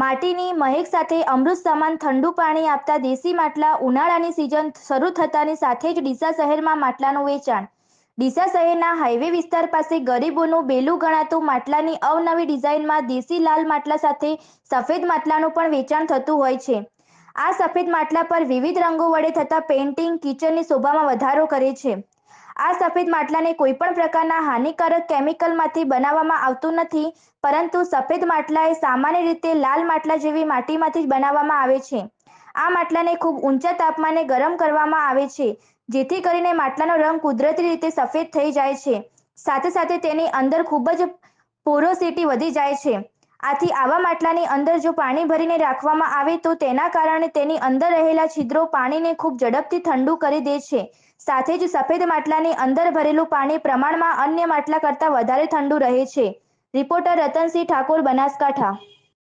માટીની મહેક સાથે અમૃત સમાન ઠંડુ પાણી આપતા દેશી માટલા ઉનાળાની સિઝન શરૂ થતાની સાથે જ ડીસા શહેરમાં માટલાનું વેચાણ ડીસા શહેરના હાઈવે વિસ્તાર પાસે ગરીબોનું બેલું ગણાતું માટલાની અવનવી ડિઝાઇનમાં દેશી લાલ માટલા સાથે સફેદ માટલાનું પણ વેચાણ થતું હોય છે આ સફેદ માટલા પર વિવિધ રંગો વડે થતા પેઇન્ટિંગ કિચનની શોભામાં વધારો કરે છે આ સફેદ માટલાને કોઈપણ પ્રકારના હાનિકારક કેમિકલમાંથી બનાવવામાં આવતું નથી પરંતુ સફેદ માટલા એ સામાન્ય રીતે લાલ માટલા જેવી માટીમાંથી જ બનાવવામાં આવે છે આ માટલાને ખૂબ ઊંચા તાપમાને ગરમ કરવામાં આવે છે જેથી કરીને માટલાનો રંગ કુદરતી રીતે સફેદ થઈ જાય છે સાથે સાથે તેની અંદર ખૂબ જ પોરોસિટી વધી જાય છે આથી આવા માટલાની અંદર જો પાણી ભરીને રાખવામાં આવે તો તેના કારણે તેની અંદર રહેલા છિદ્રો પાણીને ખૂબ ઝડપથી ઠંડુ કરી દે છે સાથે જ સફેદ માટલાની અંદર ભરેલું પાણી પ્રમાણમાં અન્ય માટલા કરતાં વધારે ઠંડુ રહે છે રિપોર્ટર રતનસિંહ ઠાકોર બનાસકાંઠા